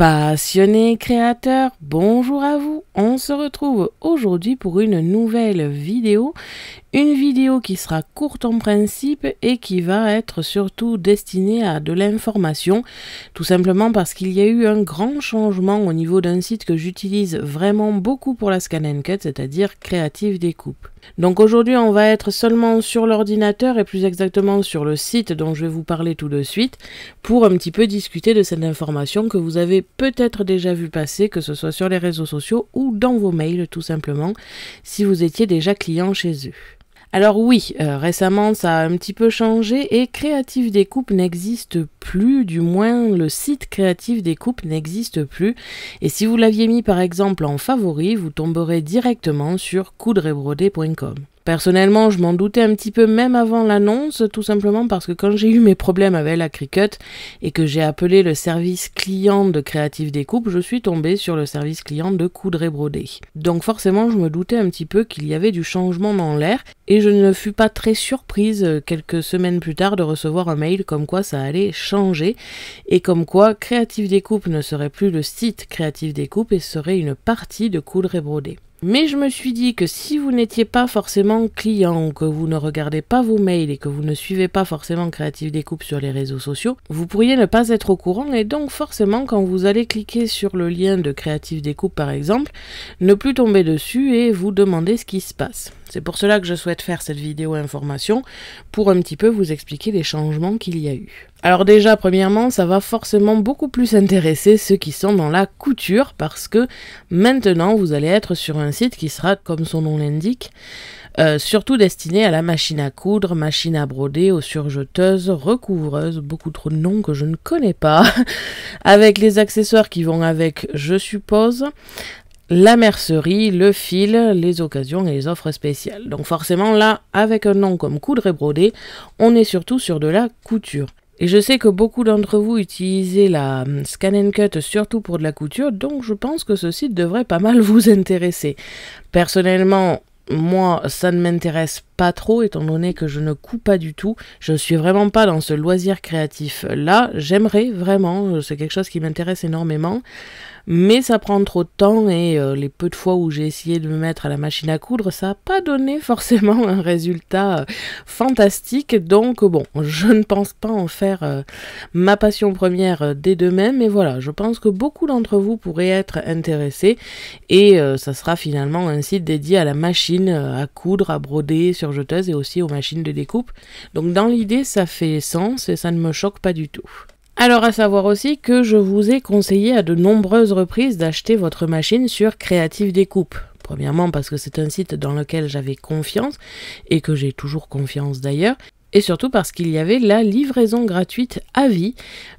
Passionnés créateurs, bonjour à vous. On se retrouve aujourd'hui pour une nouvelle vidéo une vidéo qui sera courte en principe et qui va être surtout destinée à de l'information, tout simplement parce qu'il y a eu un grand changement au niveau d'un site que j'utilise vraiment beaucoup pour la scan and cut, c'est-à-dire Creative Découpe. Donc aujourd'hui on va être seulement sur l'ordinateur et plus exactement sur le site dont je vais vous parler tout de suite pour un petit peu discuter de cette information que vous avez peut-être déjà vu passer, que ce soit sur les réseaux sociaux ou dans vos mails tout simplement, si vous étiez déjà client chez eux. Alors oui, euh, récemment ça a un petit peu changé et Créative des coupes n'existe plus, du moins le site Creative des coupes n'existe plus. Et si vous l'aviez mis par exemple en favori, vous tomberez directement sur coudre-et-broder.com. Personnellement, je m'en doutais un petit peu même avant l'annonce, tout simplement parce que quand j'ai eu mes problèmes avec la Cricut et que j'ai appelé le service client de Creative Découpe, je suis tombée sur le service client de Coudre et Broder. Donc forcément, je me doutais un petit peu qu'il y avait du changement dans l'air et je ne fus pas très surprise euh, quelques semaines plus tard de recevoir un mail comme quoi ça allait changer et comme quoi Creative Découpe ne serait plus le site Creative Découpe et serait une partie de Coudre et Broder. Mais je me suis dit que si vous n'étiez pas forcément client, que vous ne regardez pas vos mails et que vous ne suivez pas forcément Creative Découpe sur les réseaux sociaux, vous pourriez ne pas être au courant et donc forcément quand vous allez cliquer sur le lien de Creative Découpe par exemple, ne plus tomber dessus et vous demander ce qui se passe. C'est pour cela que je souhaite faire cette vidéo information, pour un petit peu vous expliquer les changements qu'il y a eu. Alors déjà, premièrement, ça va forcément beaucoup plus intéresser ceux qui sont dans la couture, parce que maintenant, vous allez être sur un site qui sera, comme son nom l'indique, euh, surtout destiné à la machine à coudre, machine à broder, aux surjeteuses, recouvreuses, beaucoup trop de noms que je ne connais pas, avec les accessoires qui vont avec, je suppose, la mercerie, le fil, les occasions et les offres spéciales. Donc forcément là, avec un nom comme coudre et broder, on est surtout sur de la couture. Et je sais que beaucoup d'entre vous utilisez la hum, Scan and Cut surtout pour de la couture, donc je pense que ce site devrait pas mal vous intéresser. Personnellement, moi, ça ne m'intéresse pas trop, étant donné que je ne coupe pas du tout. Je ne suis vraiment pas dans ce loisir créatif. Là, j'aimerais vraiment, euh, c'est quelque chose qui m'intéresse énormément mais ça prend trop de temps et euh, les peu de fois où j'ai essayé de me mettre à la machine à coudre, ça n'a pas donné forcément un résultat euh, fantastique. Donc bon, je ne pense pas en faire euh, ma passion première dès demain, mais voilà, je pense que beaucoup d'entre vous pourraient être intéressés et ça sera finalement un site dédié à la machine à coudre, à broder, sur jeteuse et aussi aux machines de découpe. Donc dans l'idée, ça fait sens et ça ne me choque pas du tout. Alors à savoir aussi que je vous ai conseillé à de nombreuses reprises d'acheter votre machine sur Creative Découpe. Premièrement parce que c'est un site dans lequel j'avais confiance et que j'ai toujours confiance d'ailleurs. Et surtout parce qu'il y avait la livraison gratuite à vie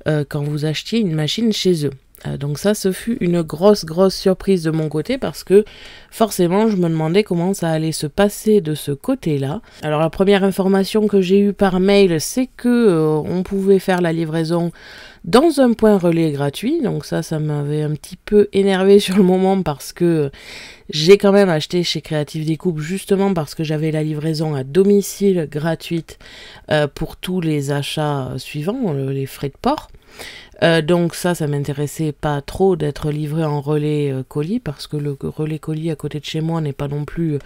euh, quand vous achetiez une machine chez eux. Euh, donc ça, ce fut une grosse, grosse surprise de mon côté parce que forcément, je me demandais comment ça allait se passer de ce côté-là. Alors la première information que j'ai eue par mail, c'est que euh, on pouvait faire la livraison dans un point relais gratuit. Donc ça, ça m'avait un petit peu énervé sur le moment parce que j'ai quand même acheté chez Creative Découpe justement parce que j'avais la livraison à domicile gratuite euh, pour tous les achats suivants, les frais de port. Euh, donc ça, ça m'intéressait pas trop d'être livré en relais euh, colis parce que le relais colis à côté de chez moi n'est pas non plus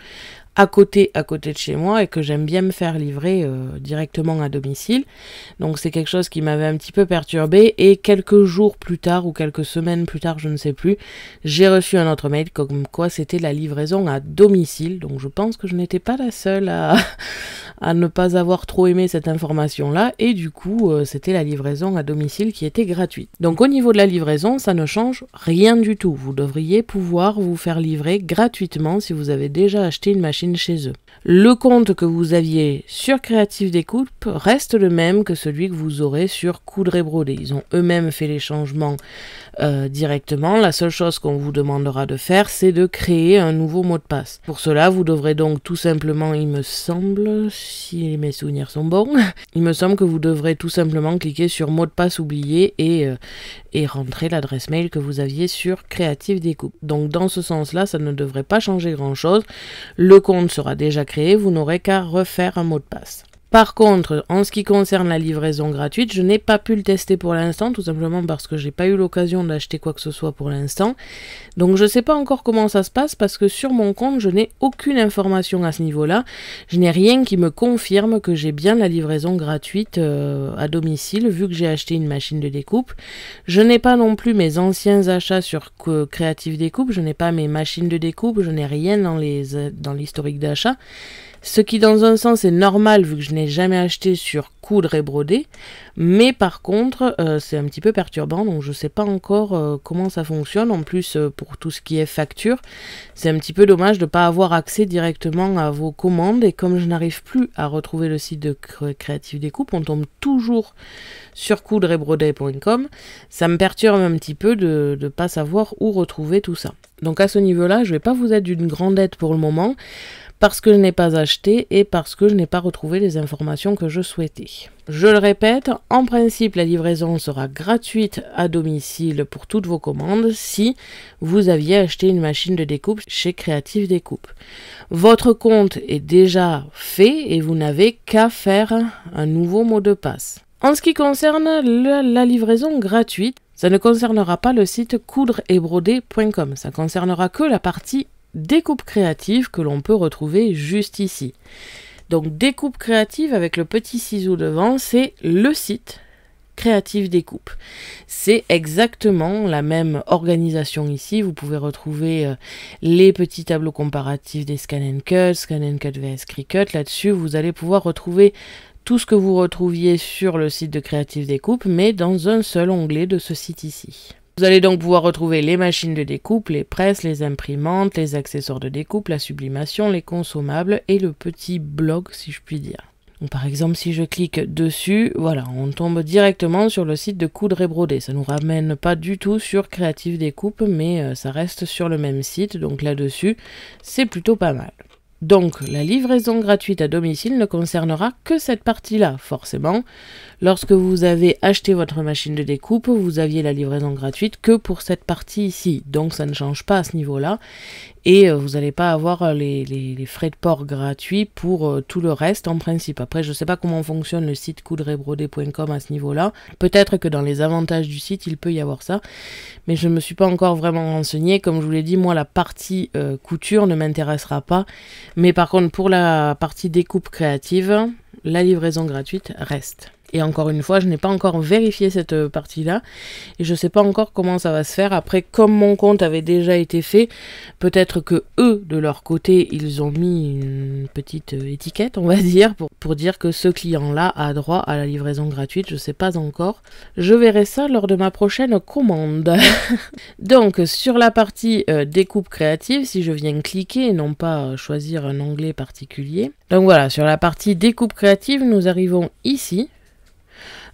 à côté, à côté de chez moi et que j'aime bien me faire livrer euh, directement à domicile. Donc c'est quelque chose qui m'avait un petit peu perturbé et quelques jours plus tard ou quelques semaines plus tard, je ne sais plus, j'ai reçu un autre mail comme quoi c'était la livraison à domicile. Donc je pense que je n'étais pas la seule à, ne pas avoir trop aimé cette information-là et du coup euh, c'était la livraison à domicile qui était gratuite. Donc au niveau de la livraison, ça ne change rien du tout. Vous devriez pouvoir vous faire livrer gratuitement si vous avez déjà acheté une machine chez eux. Le compte que vous aviez sur Creative Découpe reste le même que celui que vous aurez sur Coudre et Broder. Ils ont eux-mêmes fait les changements euh, directement. La seule chose qu'on vous demandera de faire, c'est de créer un nouveau mot de passe. Pour cela, vous devrez donc tout simplement, il me semble, si mes souvenirs sont bons, il me semble que vous devrez tout simplement cliquer sur mot de passe oublié et, euh, et rentrer l'adresse mail que vous aviez sur Creative Découpe. Donc dans ce sens-là, ça ne devrait pas changer grand-chose. Le compte sera déjà créé, vous n'aurez qu'à refaire un mot de passe. Par contre, en ce qui concerne la livraison gratuite, je n'ai pas pu le tester pour l'instant, tout simplement parce que je n'ai pas eu l'occasion d'acheter quoi que ce soit pour l'instant. Donc je ne sais pas encore comment ça se passe parce que sur mon compte, je n'ai aucune information à ce niveau-là. Je n'ai rien qui me confirme que j'ai bien la livraison gratuite euh, à domicile vu que j'ai acheté une machine de découpe. Je n'ai pas non plus mes anciens achats sur euh, Creative Découpe, je n'ai pas mes machines de découpe, je n'ai rien dans les euh, dans l'historique d'achat. Ce qui dans un sens est normal vu que je n'ai jamais acheté sur coudre et broder, mais par contre euh, c'est un petit peu perturbant donc je ne sais pas encore euh, comment ça fonctionne. En plus euh, pour tout ce qui est facture, c'est un petit peu dommage de ne pas avoir accès directement à vos commandes et comme je n'arrive plus à retrouver le site de Creative Découpe, on tombe toujours sur coudre et broder.com. Ça me perturbe un petit peu de ne pas savoir où retrouver tout ça. Donc à ce niveau-là, je ne vais pas vous être d'une grande aide pour le moment parce que je n'ai pas acheté et parce que je n'ai pas retrouvé les informations que je souhaitais. Je le répète, en principe, la livraison sera gratuite à domicile pour toutes vos commandes si vous aviez acheté une machine de découpe chez Creative Découpe. Votre compte est déjà fait et vous n'avez qu'à faire un nouveau mot de passe. En ce qui concerne la livraison gratuite, ça ne concernera pas le site coudreetbroder.com, ça concernera que la partie découpe créative que l'on peut retrouver juste ici. Donc découpe créative avec le petit ciseau devant, c'est le site créative découpe. C'est exactement la même organisation ici. Vous pouvez retrouver euh, les petits tableaux comparatifs des scan and cut, scan cut vs Cricut. Là-dessus, vous allez pouvoir retrouver tout ce que vous retrouviez sur le site de Créative Découpe, mais dans un seul onglet de ce site ici. Vous allez donc pouvoir retrouver les machines de découpe, les presses, les imprimantes, les accessoires de découpe, la sublimation, les consommables et le petit blog si je puis dire. par exemple, si je clique dessus, voilà, on tombe directement sur le site de Coudre et Broder. Ça nous ramène pas du tout sur Creative Découpe, mais euh, ça reste sur le même site, donc là-dessus, c'est plutôt pas mal. Donc, la livraison gratuite à domicile ne concernera que cette partie-là, forcément. Lorsque vous avez acheté votre machine de découpe, vous aviez la livraison gratuite que pour cette partie ici. Donc ça ne change pas à ce niveau-là. Et euh, vous n'allez pas avoir euh, les, frais de port gratuits pour euh, tout le reste en principe. Après, je ne sais pas comment fonctionne le site coudrebrodé.com à ce niveau-là. Peut-être que dans les avantages du site, il peut y avoir ça. Mais je ne me suis pas encore vraiment renseigné. Comme je vous l'ai dit, moi, la partie couture ne m'intéressera pas. Mais par contre, pour la partie découpe créative, la livraison gratuite reste. Et encore une fois, je n'ai pas encore vérifié cette partie-là. Et je ne sais pas encore comment ça va se faire. Après, comme mon compte avait déjà été fait, peut-être que eux, de leur côté, ils ont mis une petite étiquette, on va dire, pour, dire que ce client-là a droit à la livraison gratuite. Je ne sais pas encore. Je verrai ça lors de ma prochaine commande. Donc, sur la partie euh, découpe créative, si je viens cliquer et non pas euh, choisir un onglet particulier. Donc voilà, sur la partie découpe créative, nous arrivons ici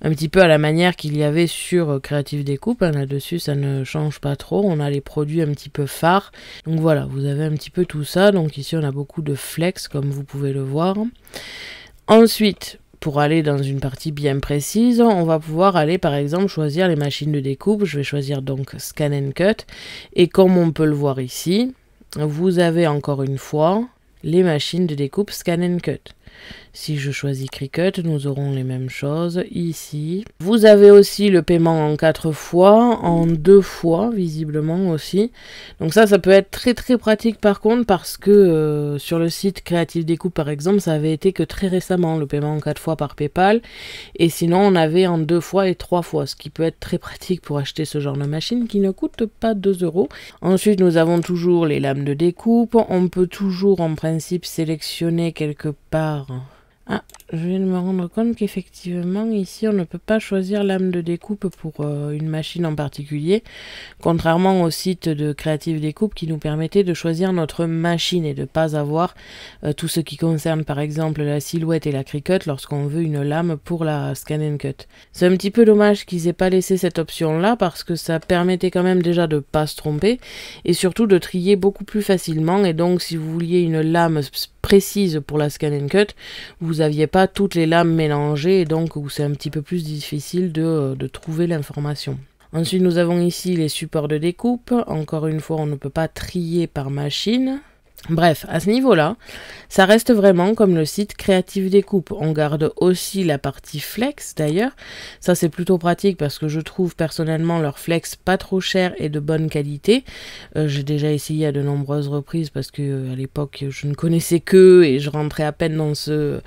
un petit peu à la manière qu'il y avait sur euh, Creative Découpe. Hein, là-dessus, ça ne change pas trop. On a les produits un petit peu phares. Donc voilà, vous avez un petit peu tout ça. Donc ici, on a beaucoup de flex, comme vous pouvez le voir. Ensuite, pour aller dans une partie bien précise, on va pouvoir aller par exemple choisir les machines de découpe. Je vais choisir donc Scan Cut. Et comme on peut le voir ici, vous avez encore une fois les machines de découpe Scan Cut. Si je choisis Cricut, nous aurons les mêmes choses ici. Vous avez aussi le paiement en 4 fois, en 2 fois visiblement aussi. Donc ça, ça peut être très très pratique par contre parce que euh, sur le site Creative Découpe par exemple, ça avait été que très récemment le paiement en 4 fois par Paypal. Et sinon, on avait en 2 fois et 3 fois, ce qui peut être très pratique pour acheter ce genre de machine qui ne coûte pas 2 euros. Ensuite, nous avons toujours les lames de découpe. On peut toujours en principe sélectionner quelque part Ah, je viens de me rendre compte qu'effectivement, ici, on ne peut pas choisir lame de découpe pour euh, une machine en particulier, contrairement au site de Creative Découpe qui nous permettait de choisir notre machine et de ne pas avoir euh, tout ce qui concerne par exemple la silhouette et la cricut lorsqu'on veut une lame pour la scan and cut. C'est un petit peu dommage qu'ils aient pas laissé cette option-là parce que ça permettait quand même déjà de pas se tromper et surtout de trier beaucoup plus facilement et donc si vous vouliez une lame précise pour la scan and cut, vous aviez pas toutes les lames mélangées, donc où c'est un petit peu plus difficile de, euh, de trouver l'information. Ensuite, nous avons ici les supports de découpe. Encore une fois, on ne peut pas trier par machine. Bref, à ce niveau-là, ça reste vraiment comme le site créatif découpe. On garde aussi la partie flex d'ailleurs. Ça c'est plutôt pratique parce que je trouve personnellement leur flex pas trop cher et de bonne qualité. Euh, j'ai déjà essayé à de nombreuses reprises parce que euh, à l'époque je ne connaissais que et je rentrais à peine dans ce,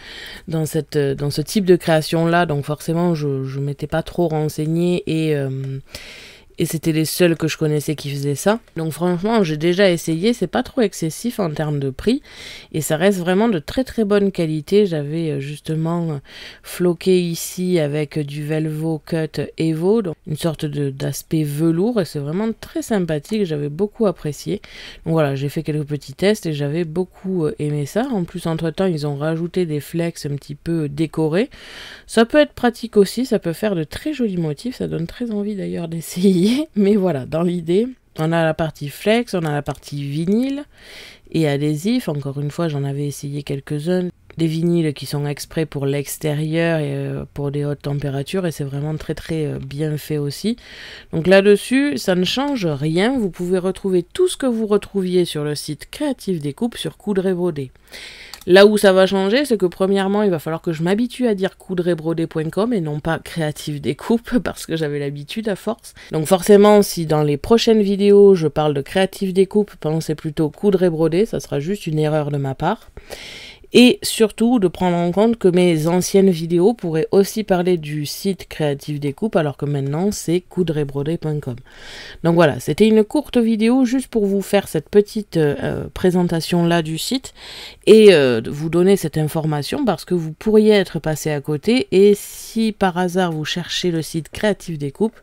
dans cette, euh, dans ce type de création là. Donc forcément je ne m'étais pas trop renseignée et et c'était les seuls que je connaissais qui faisaient ça. Donc franchement, j'ai déjà essayé, c'est pas trop excessif en termes de prix et ça reste vraiment de très très bonne qualité. J'avais euh, justement euh, floqué ici avec du Velvo Cut Evo, donc une sorte d'aspect velours et c'est vraiment très sympathique, j'avais beaucoup apprécié. Donc voilà, j'ai fait quelques petits tests et j'avais beaucoup euh, aimé ça. En plus, entre-temps, ils ont rajouté des flex un petit peu décorés. Ça peut être pratique aussi, ça peut faire de très jolis motifs, ça donne très envie d'ailleurs d'essayer mais voilà, dans l'idée, on a la partie flex, on a la partie vinyle et adhésif. Encore une fois, j'en avais essayé quelques-uns. Des vinyles qui sont exprès pour l'extérieur et euh, pour des hautes températures et c'est vraiment très très euh, bien fait aussi. Donc là-dessus, ça ne change rien. Vous pouvez retrouver tout ce que vous retrouviez sur le site Créatif coupes sur Coudre Baudet. Là où ça va changer, c'est que premièrement, il va falloir que je m'habitue à dire coudre et non pas créative découpe parce que j'avais l'habitude à force. Donc forcément, si dans les prochaines vidéos je parle de créative découpe, pensez plutôt coudre et broder, ça sera juste une erreur de ma part et surtout de prendre en compte que mes anciennes vidéos pourraient aussi parler du site Créative Découpe alors que maintenant c'est coudrebroder.com. Donc voilà, c'était une courte vidéo juste pour vous faire cette petite euh, présentation là du site et euh, vous donner cette information parce que vous pourriez être passé à côté et si par hasard vous cherchez le site Créative Découpe,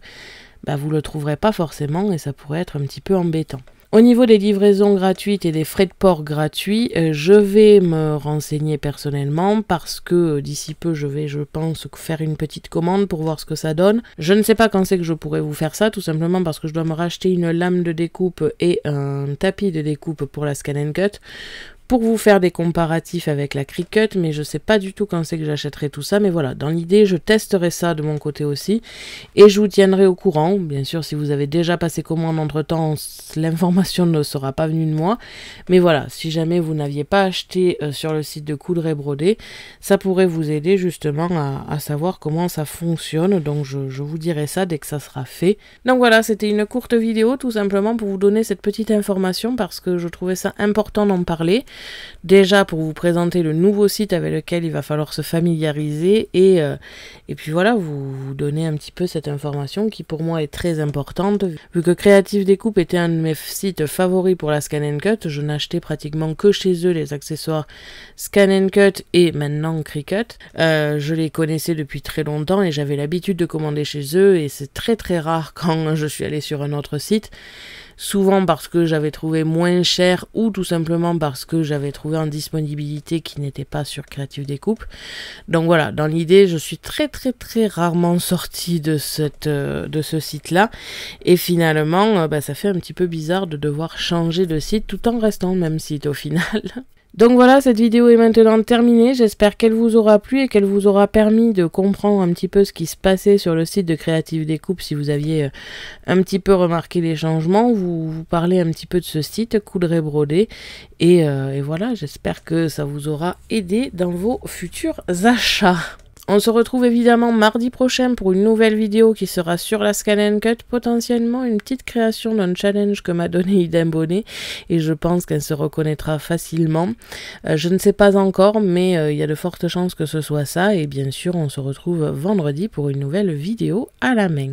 bah vous le trouverez pas forcément et ça pourrait être un petit peu embêtant. Au niveau des livraisons gratuites et des frais de port gratuits, euh, je vais me renseigner personnellement parce que euh, d'ici peu je vais, je pense, faire une petite commande pour voir ce que ça donne. Je ne sais pas quand c'est que je pourrais vous faire ça, tout simplement parce que je dois me racheter une lame de découpe et un tapis de découpe pour la scan and cut pour vous faire des comparatifs avec la Cricut, mais je sais pas du tout quand c'est que j'achèterai tout ça, mais voilà, dans l'idée, je testerai ça de mon côté aussi, et je vous tiendrai au courant, bien sûr, si vous avez déjà passé commande entre-temps, l'information ne sera pas venue de moi, mais voilà, si jamais vous n'aviez pas acheté euh, sur le site de Coudre et Brodé, ça pourrait vous aider justement à, savoir comment ça fonctionne, donc je vous dirai ça dès que ça sera fait. Donc voilà, c'était une courte vidéo, tout simplement pour vous donner cette petite information, parce que je trouvais ça important d'en parler. Déjà pour vous présenter le nouveau site avec lequel il va falloir se familiariser et, euh, et puis voilà, vous, donner un petit peu cette information qui pour moi est très importante. Vu que Creative Découpe était un de mes sites favoris pour la Scan and Cut, je n'achetais pratiquement que chez eux les accessoires Scan and Cut et maintenant Cricut. Euh, je les connaissais depuis très longtemps et j'avais l'habitude de commander chez eux et c'est très très rare quand je suis allée sur un autre site souvent parce que j'avais trouvé moins cher ou tout simplement parce que j'avais trouvé en disponibilité qui n'était pas sur Creative Découpe. Donc voilà, dans l'idée, je suis très très très rarement sortie de, cette, euh, de ce site-là. Et finalement, euh, bah, ça fait un petit peu bizarre de devoir changer de site tout en restant au même site au final. Donc voilà, cette vidéo est maintenant terminée. J'espère qu'elle vous aura plu et qu'elle vous aura permis de comprendre un petit peu ce qui se passait sur le site de Creative Découpe. Si vous aviez euh, un petit peu remarqué les changements, vous, parlez un petit peu de ce site, coudre Brodé. Et, euh, et voilà, j'espère que ça vous aura aidé dans vos futurs achats. On se retrouve évidemment mardi prochain pour une nouvelle vidéo qui sera sur la Scan Cut, potentiellement une petite création d'un challenge que m'a donné Idem Bonnet et je pense qu'elle se reconnaîtra facilement. Euh, je ne sais pas encore mais euh, il y a de fortes chances que ce soit ça et bien sûr on se retrouve vendredi pour une nouvelle vidéo à la main.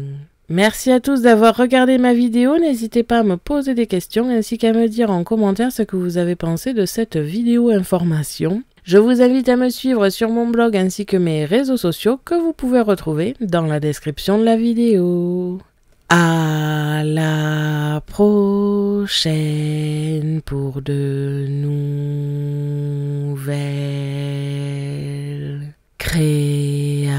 Merci à tous d'avoir regardé ma vidéo, n'hésitez pas à me poser des questions ainsi qu'à me dire en commentaire ce que vous avez pensé de cette vidéo information. Je vous invite à me suivre sur mon blog ainsi que mes réseaux sociaux que vous pouvez retrouver dans la description de la vidéo. À la prochaine pour de nouvelles créations.